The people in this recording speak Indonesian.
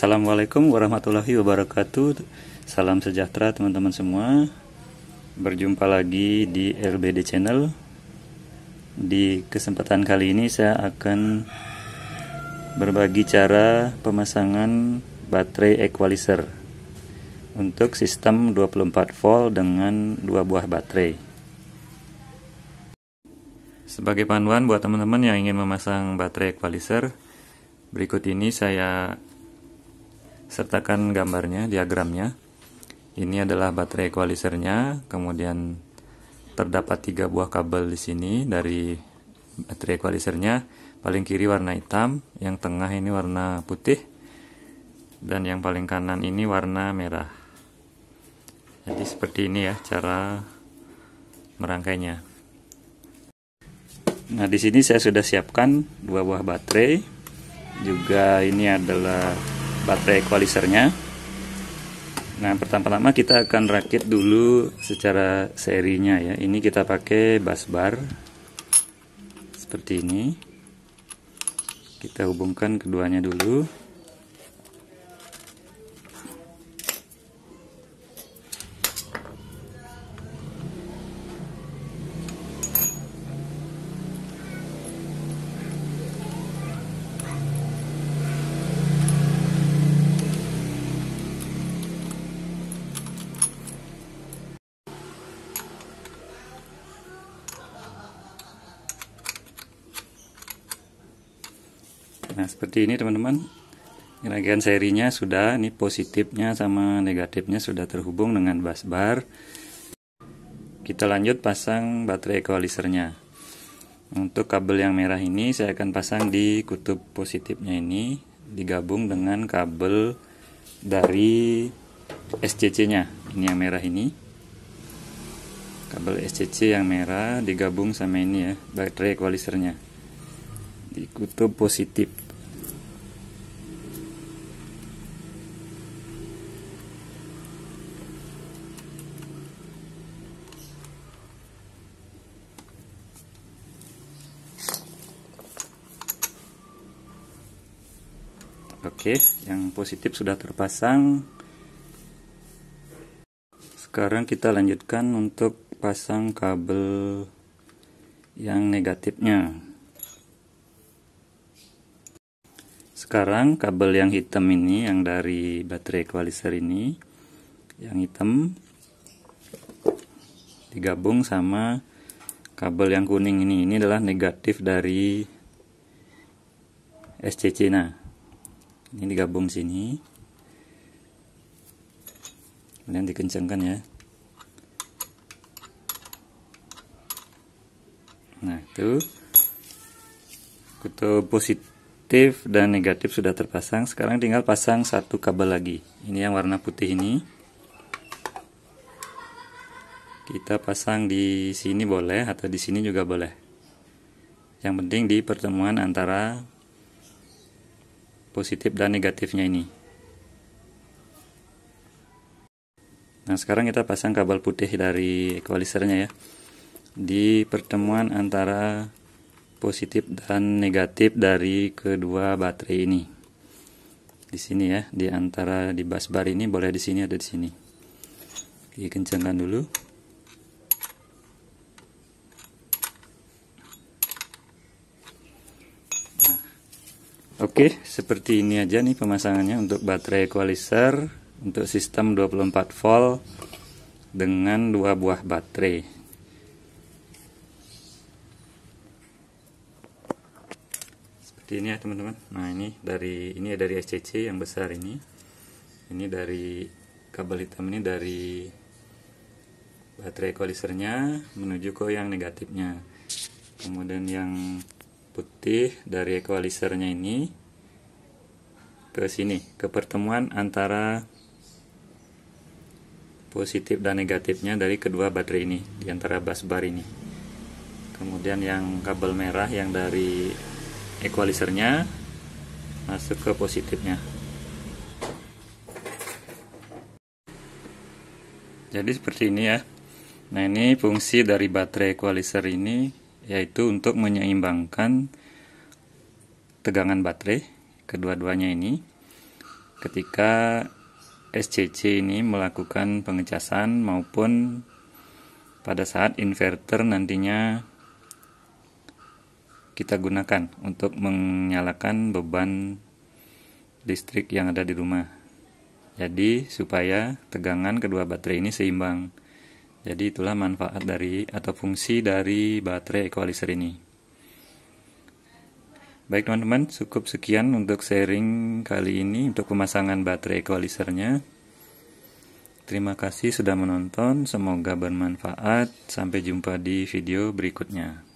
Assalamualaikum warahmatullahi wabarakatuh. Salam sejahtera teman-teman semua. Berjumpa lagi di LBD Channel. Di kesempatan kali ini saya akan berbagi cara pemasangan baterai equalizer untuk sistem 24 volt dengan dua buah baterai. Sebagai panduan buat teman-teman yang ingin memasang baterai equalizer, berikut ini saya sertakan gambarnya, diagramnya. Ini adalah baterai equalizernya, kemudian terdapat tiga buah kabel di sini dari baterai equalizernya. Paling kiri warna hitam, yang tengah ini warna putih, dan yang paling kanan ini warna merah. Jadi seperti ini ya cara merangkainya. Nah, di sini saya sudah siapkan dua buah baterai. Juga ini adalah baterai equalizernya nah pertama-tama kita akan rakit dulu secara serinya ya ini kita pakai bass bar seperti ini kita hubungkan keduanya dulu Nah seperti ini teman-teman Rangkaian serinya sudah Ini positifnya sama negatifnya Sudah terhubung dengan bus bar Kita lanjut pasang baterai equalizernya Untuk kabel yang merah ini Saya akan pasang di kutub positifnya ini Digabung dengan kabel Dari SCC nya Ini yang merah ini kabel SCC yang merah digabung sama ini ya baterai equalizernya di kutub positif Oke, yang positif sudah terpasang. Sekarang kita lanjutkan untuk pasang kabel yang negatifnya. Sekarang kabel yang hitam ini yang dari baterai equalizer ini yang hitam digabung sama kabel yang kuning ini. Ini adalah negatif dari SCC nah ini digabung sini kemudian dikencangkan ya nah itu kutub positif dan negatif sudah terpasang sekarang tinggal pasang satu kabel lagi ini yang warna putih ini kita pasang di sini boleh atau di sini juga boleh yang penting di pertemuan antara positif dan negatifnya ini. Nah, sekarang kita pasang kabel putih dari equalizernya ya. Di pertemuan antara positif dan negatif dari kedua baterai ini. Di sini ya, di antara di bus bar ini boleh di sini ada di sini. Dikencangkan dulu. Oke, seperti ini aja nih pemasangannya untuk baterai equalizer untuk sistem 24 volt dengan dua buah baterai. Seperti ini ya teman-teman. Nah ini dari ini ya dari SCC yang besar ini. Ini dari kabel hitam ini dari baterai equalizernya menuju ke yang negatifnya. Kemudian yang putih dari equalizernya ini ke sini, ke pertemuan antara positif dan negatifnya dari kedua baterai ini, di antara bus bar ini. Kemudian yang kabel merah yang dari equalizernya masuk ke positifnya. Jadi seperti ini ya. Nah, ini fungsi dari baterai equalizer ini yaitu untuk menyeimbangkan tegangan baterai kedua-duanya ini ketika SCC ini melakukan pengecasan maupun pada saat inverter nantinya kita gunakan untuk menyalakan beban listrik yang ada di rumah. Jadi supaya tegangan kedua baterai ini seimbang. Jadi itulah manfaat dari atau fungsi dari baterai equalizer ini. Baik teman-teman, cukup sekian untuk sharing kali ini untuk pemasangan baterai equalizernya. Terima kasih sudah menonton, semoga bermanfaat. Sampai jumpa di video berikutnya.